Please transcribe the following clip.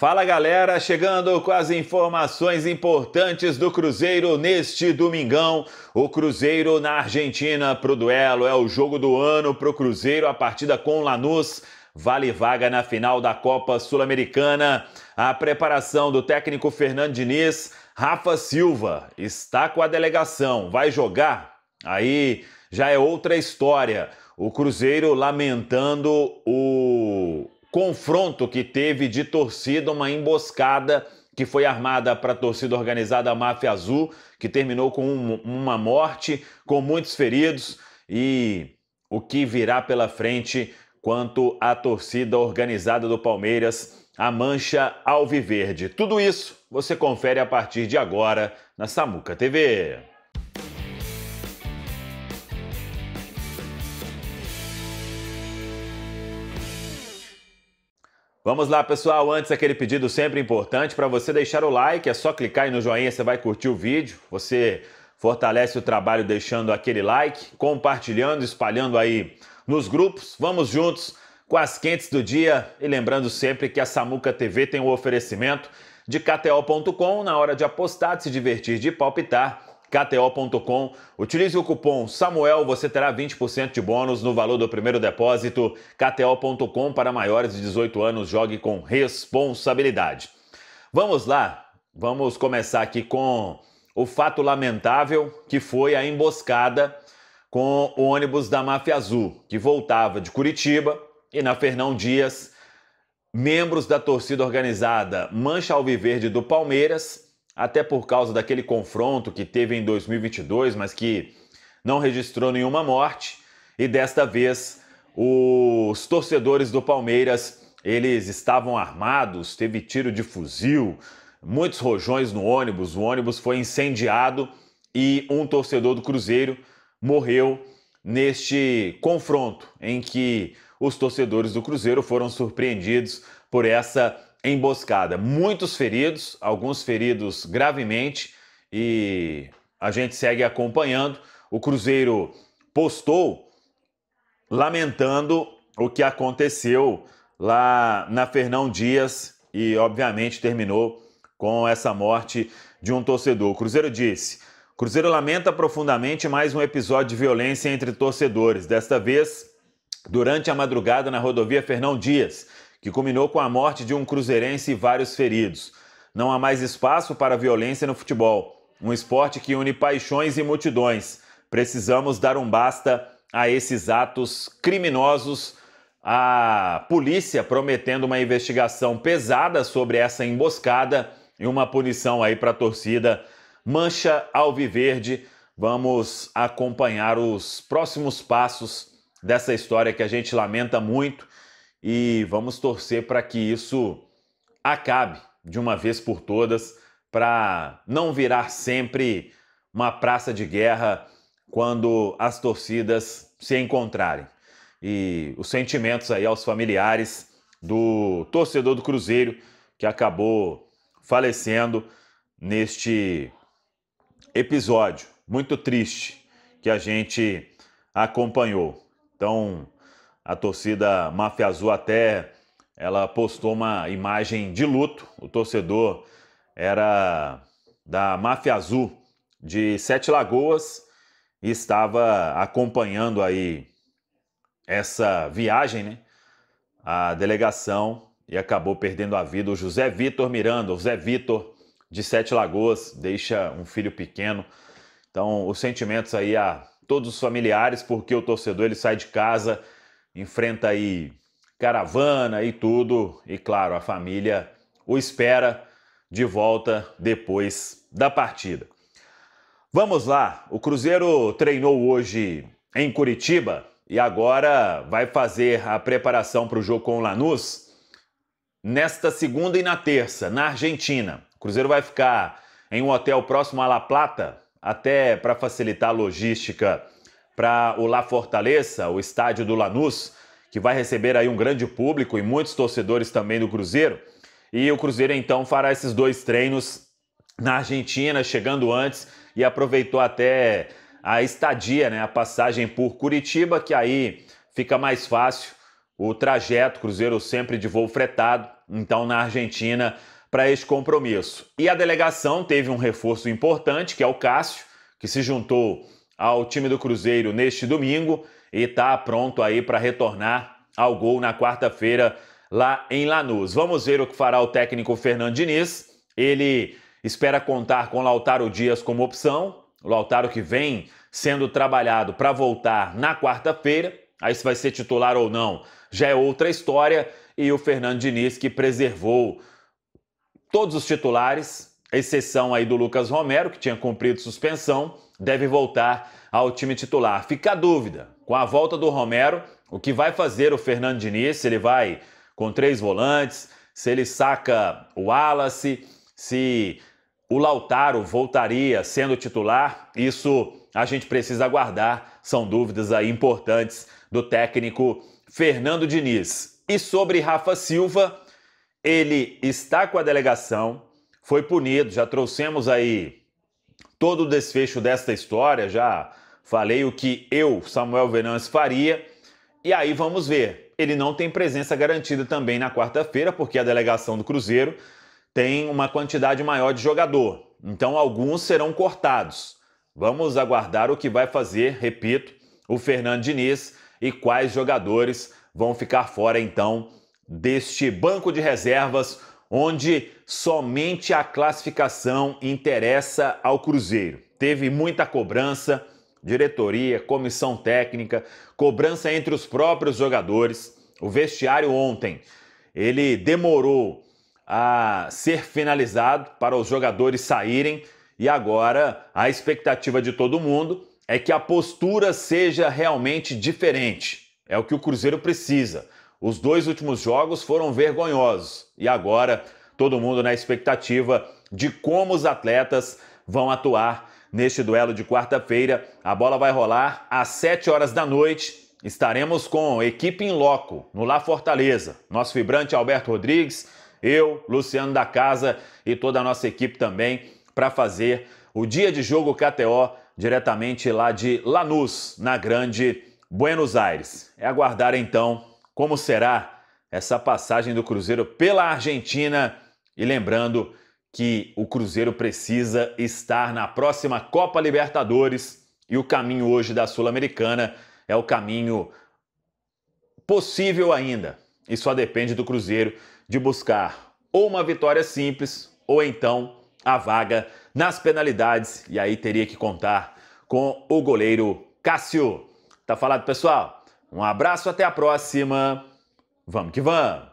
Fala galera, chegando com as informações importantes do Cruzeiro neste domingão. O Cruzeiro na Argentina pro duelo é o jogo do ano pro Cruzeiro, a partida com Lanús vale vaga na final da Copa Sul-Americana. A preparação do técnico Fernando Diniz, Rafa Silva está com a delegação, vai jogar? Aí já é outra história. O Cruzeiro lamentando o confronto que teve de torcida, uma emboscada que foi armada para a torcida organizada Máfia Azul, que terminou com um, uma morte, com muitos feridos e o que virá pela frente quanto à torcida organizada do Palmeiras, a Mancha Alviverde. Tudo isso você confere a partir de agora na Samuca TV. Vamos lá, pessoal. Antes, aquele pedido sempre importante para você deixar o like. É só clicar aí no joinha, você vai curtir o vídeo. Você fortalece o trabalho deixando aquele like, compartilhando, espalhando aí nos grupos. Vamos juntos com as quentes do dia. E lembrando sempre que a Samuca TV tem o um oferecimento de KTO.com na hora de apostar, de se divertir, de palpitar KTO.com. Utilize o cupom SAMUEL, você terá 20% de bônus no valor do primeiro depósito. KTO.com para maiores de 18 anos, jogue com responsabilidade. Vamos lá, vamos começar aqui com o fato lamentável que foi a emboscada com o ônibus da Máfia Azul, que voltava de Curitiba e na Fernão Dias membros da torcida organizada Mancha Alviverde do Palmeiras até por causa daquele confronto que teve em 2022, mas que não registrou nenhuma morte. E desta vez, os torcedores do Palmeiras, eles estavam armados, teve tiro de fuzil, muitos rojões no ônibus, o ônibus foi incendiado e um torcedor do Cruzeiro morreu neste confronto em que os torcedores do Cruzeiro foram surpreendidos por essa emboscada. Muitos feridos, alguns feridos gravemente, e a gente segue acompanhando. O Cruzeiro postou lamentando o que aconteceu lá na Fernão Dias e, obviamente, terminou com essa morte de um torcedor. O Cruzeiro disse: Cruzeiro lamenta profundamente mais um episódio de violência entre torcedores, desta vez durante a madrugada na rodovia Fernão Dias que culminou com a morte de um cruzeirense e vários feridos. Não há mais espaço para violência no futebol, um esporte que une paixões e multidões. Precisamos dar um basta a esses atos criminosos. A polícia prometendo uma investigação pesada sobre essa emboscada e uma punição aí para a torcida Mancha Alviverde. Vamos acompanhar os próximos passos dessa história que a gente lamenta muito e vamos torcer para que isso acabe de uma vez por todas, para não virar sempre uma praça de guerra quando as torcidas se encontrarem. E os sentimentos aí aos familiares do torcedor do Cruzeiro que acabou falecendo neste episódio muito triste que a gente acompanhou. Então, a torcida Máfia Azul até ela postou uma imagem de luto. O torcedor era da Máfia Azul de Sete Lagoas e estava acompanhando aí essa viagem, né? A delegação e acabou perdendo a vida o José Vitor Miranda, o Zé Vitor de Sete Lagoas, deixa um filho pequeno. Então, os sentimentos aí a todos os familiares, porque o torcedor ele sai de casa enfrenta aí caravana e tudo, e claro, a família o espera de volta depois da partida. Vamos lá, o Cruzeiro treinou hoje em Curitiba e agora vai fazer a preparação para o jogo com o Lanús nesta segunda e na terça, na Argentina. O Cruzeiro vai ficar em um hotel próximo a La Plata, até para facilitar a logística para o La Fortaleza, o estádio do Lanús, que vai receber aí um grande público e muitos torcedores também do Cruzeiro. E o Cruzeiro então fará esses dois treinos na Argentina, chegando antes e aproveitou até a estadia, né, a passagem por Curitiba, que aí fica mais fácil o trajeto, Cruzeiro sempre de voo fretado, então na Argentina para este compromisso. E a delegação teve um reforço importante, que é o Cássio, que se juntou ao time do Cruzeiro neste domingo e está pronto aí para retornar ao gol na quarta-feira lá em Lanús. Vamos ver o que fará o técnico Fernando Diniz. Ele espera contar com Lautaro Dias como opção. O Lautaro que vem sendo trabalhado para voltar na quarta-feira. Aí se vai ser titular ou não já é outra história. E o Fernando Diniz que preservou todos os titulares, exceção aí do Lucas Romero, que tinha cumprido suspensão, deve voltar ao time titular. Fica a dúvida, com a volta do Romero, o que vai fazer o Fernando Diniz, se ele vai com três volantes, se ele saca o Wallace, se o Lautaro voltaria sendo titular, isso a gente precisa aguardar, são dúvidas aí importantes do técnico Fernando Diniz. E sobre Rafa Silva, ele está com a delegação, foi punido. Já trouxemos aí todo o desfecho desta história, já falei o que eu, Samuel Venâncio, faria. E aí vamos ver. Ele não tem presença garantida também na quarta-feira, porque a delegação do Cruzeiro tem uma quantidade maior de jogador. Então alguns serão cortados. Vamos aguardar o que vai fazer, repito, o Fernando Diniz e quais jogadores vão ficar fora então deste banco de reservas onde somente a classificação interessa ao Cruzeiro. Teve muita cobrança, diretoria, comissão técnica, cobrança entre os próprios jogadores. O vestiário ontem, ele demorou a ser finalizado para os jogadores saírem e agora a expectativa de todo mundo é que a postura seja realmente diferente. É o que o Cruzeiro precisa. Os dois últimos jogos foram vergonhosos e agora todo mundo na expectativa de como os atletas vão atuar neste duelo de quarta-feira. A bola vai rolar às 7 horas da noite. Estaremos com equipe em loco no La Fortaleza. Nosso vibrante Alberto Rodrigues, eu, Luciano da Casa e toda a nossa equipe também para fazer o dia de jogo KTO diretamente lá de Lanús, na grande Buenos Aires. É aguardar então como será essa passagem do Cruzeiro pela Argentina. E lembrando que o Cruzeiro precisa estar na próxima Copa Libertadores e o caminho hoje da Sul-Americana é o caminho possível ainda. E só depende do Cruzeiro de buscar ou uma vitória simples ou então a vaga nas penalidades. E aí teria que contar com o goleiro Cássio. Tá falado, pessoal? Um abraço, até a próxima. Vamos que vamos!